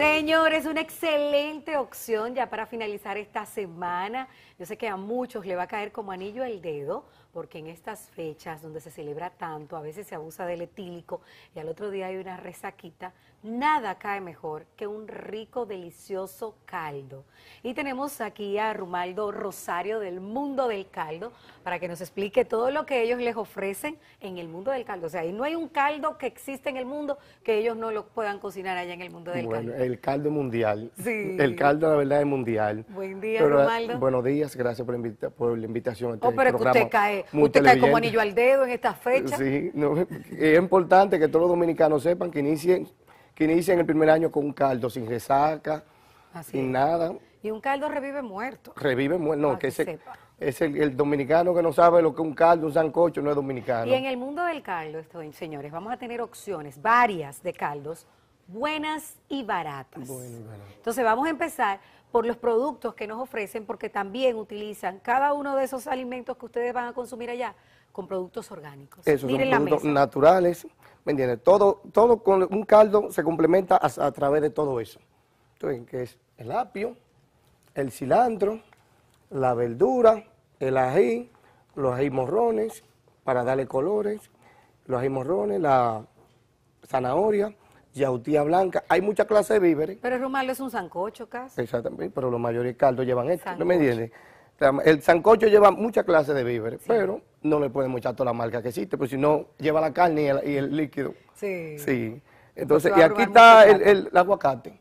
Señores, una excelente opción ya para finalizar esta semana. Yo sé que a muchos le va a caer como anillo el dedo, porque en estas fechas donde se celebra tanto, a veces se abusa del etílico y al otro día hay una resaquita, nada cae mejor que un rico, delicioso caldo. Y tenemos aquí a Rumaldo Rosario del Mundo del Caldo para que nos explique todo lo que ellos les ofrecen en el mundo del caldo. O sea, ahí no hay un caldo que existe en el mundo que ellos no lo puedan cocinar allá en el mundo del caldo el caldo mundial. El caldo, la verdad, es mundial. Buen día, pero, Buenos días, gracias por, la invitación a este oh, pero Que usted cae, como anillo al dedo en esta fecha. Sí, es importante que todos los dominicanos sepan que inicien, que el primer año con un caldo, sin resaca, sin nada. Y un caldo revive muerto. Revive muerto, no, que, es el, dominicano que no sabe lo que es un caldo, un sancocho, no es dominicano. Y en el mundo del caldo, estoy, señores, vamos a tener opciones varias de caldos buenas y baratas. Entonces vamos a empezar por los productos que nos ofrecen, porque también utilizan cada uno de esos alimentos que ustedes van a consumir allá con productos orgánicos. Eso, son productos naturales, ¿me entiendes? Todo, todo con un caldo se complementa a, través de todo eso. Entonces, que es el apio, el cilantro, la verdura, el ají, los ají morrones para darle colores, los ají morrones, la zanahoria, yautía blanca. Hay muchas clases de víveres. Pero el rumal es un sancocho casi. Exactamente, pero los mayores caldos caldo llevan esto, ¿no me entiendes? El sancocho lleva muchas clases de víveres, pero no le podemos echar toda la marca que existe, porque si no, lleva la carne y el, líquido. Sí. Sí. Pues Entonces, y aquí está el, aguacate,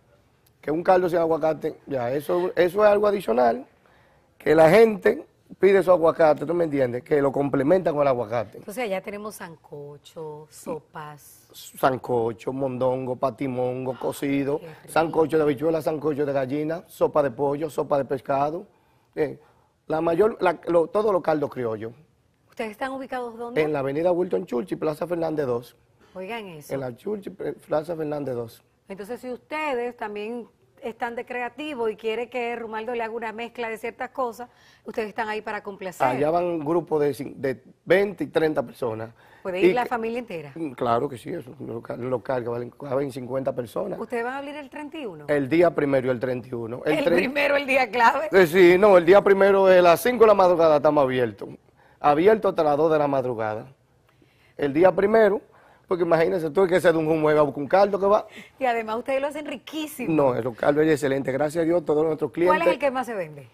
que un caldo sea aguacate, ya, eso, eso es algo adicional que la gente pide su aguacate, ¿tú me entiendes? Que lo complementa con el aguacate. Entonces allá tenemos sancocho, sopas. Sancocho, mondongo, patimongo, cocido, sancocho de habichuela, sancocho de gallina, sopa de pollo, sopa de pescado. Eh, la mayor, la, lo, caldo criollo. ¿Ustedes están ubicados dónde? En la avenida Wilton y Plaza Fernández 2. Oigan eso. En la y eh, Plaza Fernández 2. Entonces, si ustedes también están de creativo y quiere que Rumaldo le haga una mezcla de ciertas cosas, ustedes están ahí para complacer. Allá van un grupo de, de 20 y 30 personas. ¿Puede ir la familia entera? Mm, claro que sí, eso un local, local que 50 personas. ¿Ustedes van a abrir el 31? El día primero y el 31. ¿El, ¿El primero el día clave? Eh, sí, no, el día primero de las 5 de la madrugada estamos abiertos. Abierto hasta las 2 de la madrugada. El día primero porque imagínese tú que hacer un humo con caldo que va. Y además ustedes lo hacen riquísimo. No, el caldo es excelente. Gracias a Dios, todos nuestros clientes. ¿Cuál es el que más se vende?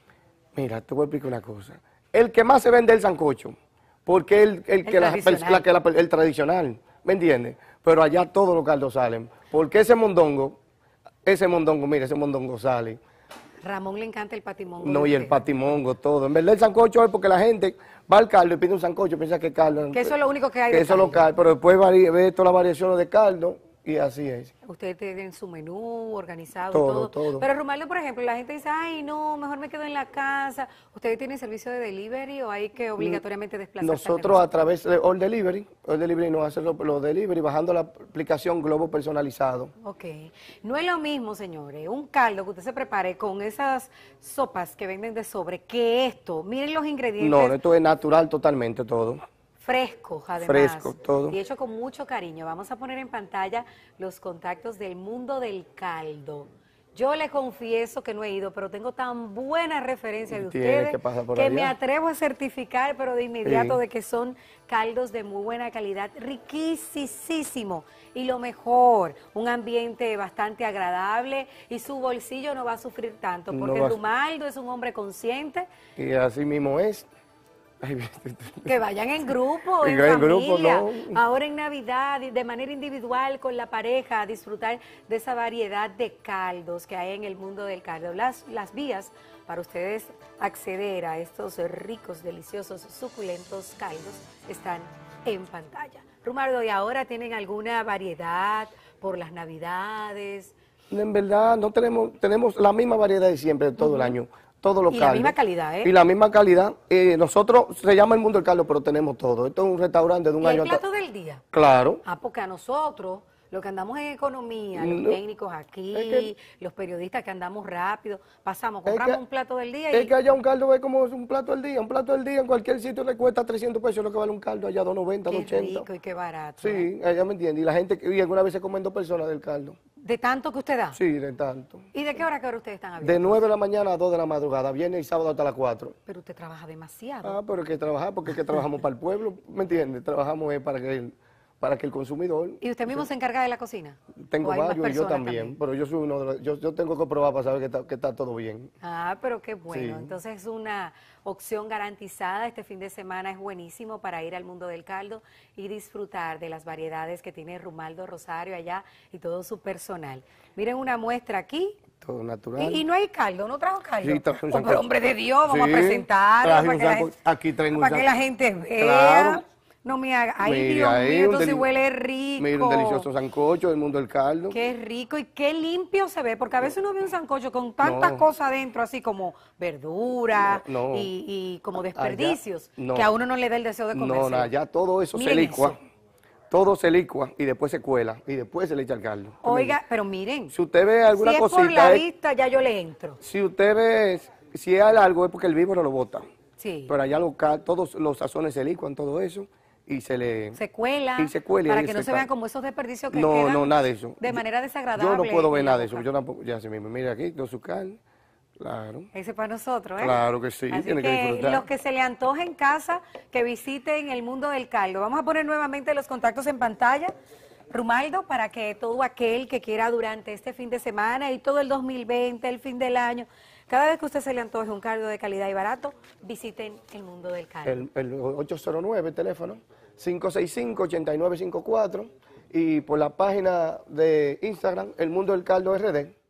Mira, te voy a explicar una cosa. El que más se vende es el sancocho. Porque el, el, tradicional. el tradicional, ¿me entiendes? Pero allá todos los caldos salen. Porque ese mondongo, ese mondongo, mira, ese mondongo sale Ramón le encanta el patimongo. No, y el patimongo, todo. En verdad el sancocho es porque la gente va al caldo y pide un sancocho, piensa que es caldo. Que eso es lo único que hay. eso es lo pero después ve todas las variaciones de caldo y así es. Ustedes tienen su menú organizado, todo, todo. Pero Romaldo, por ejemplo, la gente dice, ay, no, mejor me quedo en la casa. ¿Ustedes tienen servicio de delivery o hay que mm, obligatoriamente desplazarse? Nosotros a través de All Delivery, All Delivery nos hace los delivery bajando la aplicación Globo Personalizado. Ok. No es lo mismo, señores, un caldo que usted se prepare con esas sopas que venden de sobre que esto. Miren los ingredientes. No, esto es natural totalmente todo. Fresco, además. Fresco, todo. Y hecho con mucho cariño. Vamos a poner en pantalla los contactos del mundo del caldo. Yo le confieso que no he ido, pero tengo tan buena referencia de ustedes que, me atrevo a certificar, pero de inmediato, de que son caldos de muy buena calidad, riquísimo y lo mejor, un ambiente bastante agradable y su bolsillo no va a sufrir tanto, porque Dumaldo es un hombre consciente. Y así mismo es. que vayan en grupo, en, familia, ahora en Navidad, de manera individual con la pareja, a disfrutar de esa variedad de caldos que hay en el mundo del caldo. Las, las vías para ustedes acceder a estos ricos, deliciosos, suculentos caldos están en pantalla. Rumardo, ¿y ahora tienen alguna variedad por las Navidades? En verdad, no tenemos, tenemos la misma variedad de siempre todo el año todos los y Y la misma calidad, ¿eh? Y la misma calidad. Eh, nosotros, se llama el mundo del caldo, pero tenemos todo. Esto es un restaurante de un ¿Y año... el plato del día? Claro. Ah, porque a nosotros... Los que andamos en economía, los técnicos aquí, los periodistas que andamos rápido, pasamos, compramos un plato del día. Y... Es que allá un caldo es como un plato del día, un plato del día en cualquier sitio le cuesta 300 pesos lo que vale un caldo, allá 290, 280. Qué rico y qué barato. Sí, ya ¿eh? me entiende. Y la gente, y alguna vez se comen dos personas del caldo. ¿De tanto que usted da? Sí, de tanto. ¿Y de qué hora que ahora ustedes están abiertos? De 9 de la mañana a 2 de la madrugada, viene y sábado hasta las 4. Pero usted trabaja demasiado. Ah, pero hay que trabajar, porque es que trabajamos para el pueblo, ¿me entiende? Trabajamos para que el, para que el consumidor... ¿Y usted mismo se, encarga de la cocina? Tengo varios y yo también, pero yo soy uno de los, yo, tengo que probar para saber que está, todo bien. Ah, pero qué bueno. Entonces es una opción garantizada. Este fin de semana es buenísimo para ir al mundo del caldo y disfrutar de las variedades que tiene Rumaldo Rosario allá y todo su personal. Miren una muestra aquí todo natural. Y, no hay caldo, no trajo caldo. Sí, un hombre, de Dios, vamos a presentar. Para que, aquí para que la gente vea. No me haga. Ay, Dios mío, entonces huele rico. Mira, un delicioso sancocho del mundo del caldo. Qué rico y qué limpio se ve, porque a veces uno ve un sancocho con tantas cosas adentro, así como verduras y, como desperdicios, que a uno no le da el deseo de comer. No, no, ya todo eso se licua. Todo se licua y después se cuela y después se le echa al caldo. Oiga, pero miren. Si usted ve alguna es Por la eh, vista, ya yo le entro. Si usted ve, si es algo, es porque el no lo bota. Sí. Pero allá todos los sazones se licuan, todo eso y se le se cuela, para que no se, vean como esos desperdicios que no de manera desagradable yo no puedo ver nada de eso yo tampoco ya se mira aquí no su Claro. Ese para nosotros, ¿eh? Claro que sí. los que se le antoje en casa, que visiten el mundo del caldo. Vamos a poner nuevamente los contactos en pantalla, Rumaldo, para que todo aquel que quiera durante este fin de semana y todo el 2020, el fin del año, cada vez que usted se le antoje un caldo de calidad y barato, visiten el mundo del Caldo. El, 809, teléfono, 565-8954 y por la página de Instagram, El Mundo del Caldo RD.